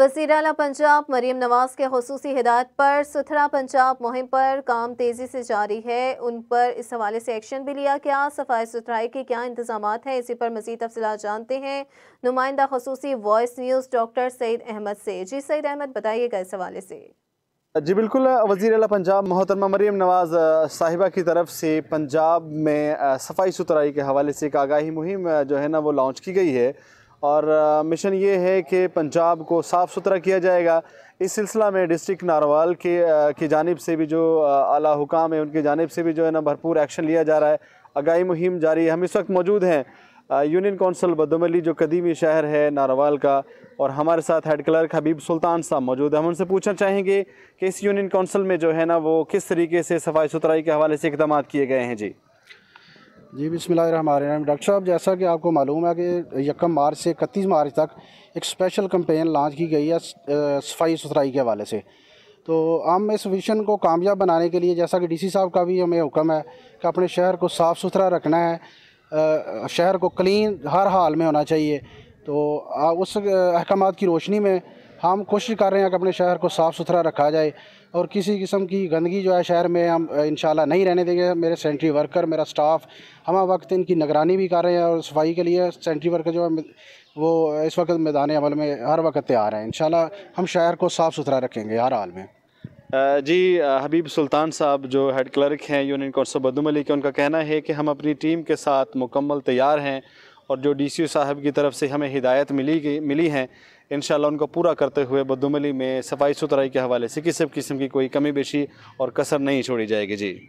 वजीर अला पंजाब मरीम नवाज के खसूस हिदायत पर सुथरा पंजाब मुहिम पर काम तेज़ी से जारी है उन पर इस हवाले से एक्शन भी लिया गया सफाई सुथराई के क्या इंतजाम हैं इसी पर मजीद तफसला जानते हैं नुमाइंदा खसूस voice news doctor Saeed Ahmed से जी सईद अहमद बताइएगा इस हवाले से जी बिल्कुल वज़ी अला पंजाब मोहतरमा मरीम नवाज़ साहिबा की तरफ से पंजाब में सफाई सुथराई के हवाले से एक आगाही मुहिम जो है ना वो लॉन्च की गई है और मिशन ये है कि पंजाब को साफ़ सुथरा किया जाएगा इस सिलसिला में डिस्ट्रिक्ट नारवाल के की जानब से भी जो आला हुकाम है उनकी जानब से भी जो है ना भरपूर एक्शन लिया जा रहा है आगाही मुहिम जारी है हम इस वक्त मौजूद हैं यूनियन कौंसल बदमली जो कदीमी शहर है नारवाल का और हमारे साथ हेड क्लर्क हबीब सुल्तान साहब मौजूद हैं हम उनसे पूछना चाहेंगे कि इस यूनियन कौंसल में जो है ना वो किस तरीके से सफाई सुथराई के हवाले से इकदाम किए गए हैं जी जी बिसमीम डॉक्टर साहब जैसा कि आपको मालूम है कि यकम मार्च से इकतीस मार्च तक एक स्पेशल कम्पेन लॉन्च की गई है सफाई सुथराई के हवाले से तो हम इस विशन को कामयाब बनाने के लिए जैसा कि डीसी साहब का भी हमें हुक्म है कि अपने शहर को साफ़ सुथरा रखना है शहर को क्लीन हर हाल में होना चाहिए तो उस अहकाम की रोशनी में हम कोशिश कर रहे हैं कि अपने शहर को साफ़ सुथरा रखा जाए और किसी किस्म की गंदगी जो है शहर में हम इन नहीं रहने देंगे मेरे सेंट्री वर्कर मेरा स्टाफ हम वक्त इनकी निगरानी भी कर रहे हैं और सफाई के लिए सेंट्री वर्कर जो है वो इस वक्त मैदान अमल में हर वक्त तैयार हैं इन हम शहर को साफ़ सुथरा रखेंगे हर हाल में जी हबीब सुल्तान साहब जो हेड क्लर्क हैं यूनियन कौंसल बदुमली के उनका कहना है कि हम अपनी टीम के साथ मुकम्मल तैयार हैं और जो डी सी साहब की तरफ से हमें हिदायत मिली मिली हैं इन उनको पूरा करते हुए बदुमली में सफाई सुथराई के हवाले से किसी किस्म की कोई कमी बेशी और कसर नहीं छोड़ी जाएगी जी